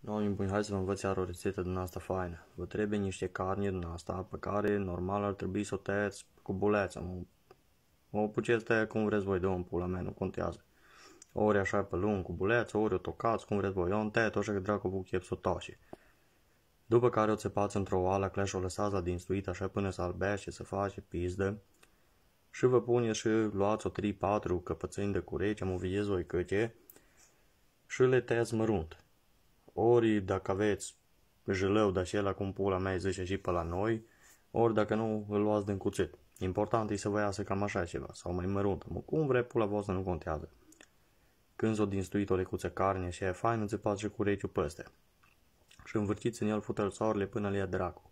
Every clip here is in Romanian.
Noi oameni buni, hai să vă învăț iar o rețetă din asta faină. Vă trebuie niște carne din asta pe care normal ar trebui să o tăiați cu buleață. O puceți tăia cum vreți voi, de pula mea, nu contează. Ori așa pe lung cu buleață, ori o tocați cum vreți voi. Eu am tăiat așa că dracu cu chiepsul tașe. După care o țepați într-o oală, clar și o lăsați la dinstuit așa până să albește, să face pizdă. Și vă puneți și luați o 3-4 căpățâni de curece, am o viez voi câte, și le tăiați mărunt ori dacă aveți jălău de acela cum pula mea zice și pe la noi, ori dacă nu, îl luați din cuțet. Important e să vă iasă cam așa ceva, sau mai măruntă, mă, cum vrei pula voastră nu contează. Când s-o dinstuit o lecuță carne și e fain, îți face cu reciu peste. Și învârciți în el futelsoarele până le ia dracu.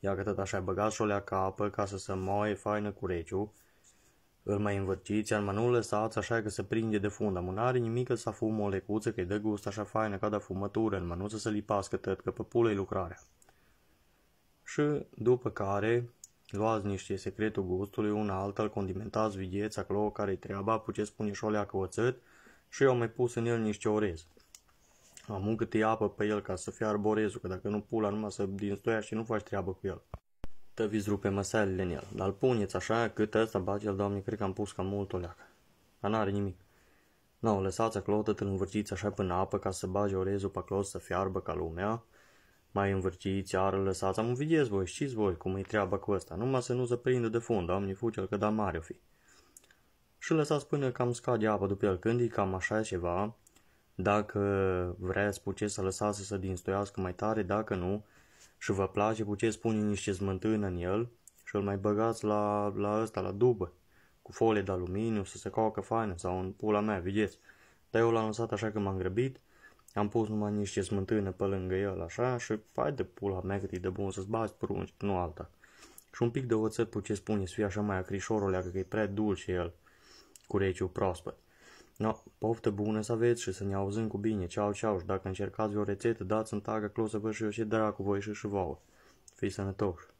Ia că tot așa băgați o lea capă ca să se moaie faină cu reciu, îl mai învârtiți, iar nu lăsați așa că se prinde de funda. Mă are nimic să fumă o lecuță, că-i dă gust așa faină ca de fumătură, în mânuță să lipască tot, că pe pulă lucrarea. Și după care luați niște secretul gustului, un alt, îl condimentați, vigheța acolo care-i treaba, puteți pune și o leacă oțet și eu am mai pus în el niște orez. Am un câte apă pe el ca să fie arborezul, că dacă nu pula numai să din și nu faci treabă cu el. Tă vi rupe măselele în el, dar puneți așa cât ăsta bate el, doamne, cred că am pus cam mult o leacă. Dar n-are nimic. Nu, lăsați acolo, tot îl învârtiți așa până apă ca să bage orezul pe acolo să fiarbă ca lumea. Mai învârtiți, iar lăsați, am videți voi, știți voi cum e treaba cu ăsta, numai să nu se prindă de fund, doamne, fuge că da mare o fi. Și lăsați până cam scade apa după el, când e cam așa ceva, dacă vreți, puteți să lăsați să se dinstoiască mai tare, dacă nu, și vă place cu ce spune niște smântână în el și îl mai băgați la, la ăsta, la dubă, cu folie de aluminiu, să se coacă faină sau în pula mea, vedeți. Dar eu l-am lăsat așa că m-am grăbit, am pus numai niște smântână pe lângă el așa și fai de pula mea cât e de bun să-ți bați prunci, nu alta. Și un pic de oțet cu ce spune, să fie așa mai acrișorul, că e prea dulce el, cu reciu proaspăt. No, poftă bună să aveți și să ne auzim cu bine. Ceau, ceau și dacă încercați o rețetă, dați-mi tagă să vă și eu și dracu voi și și vouă. Fii sănătoși!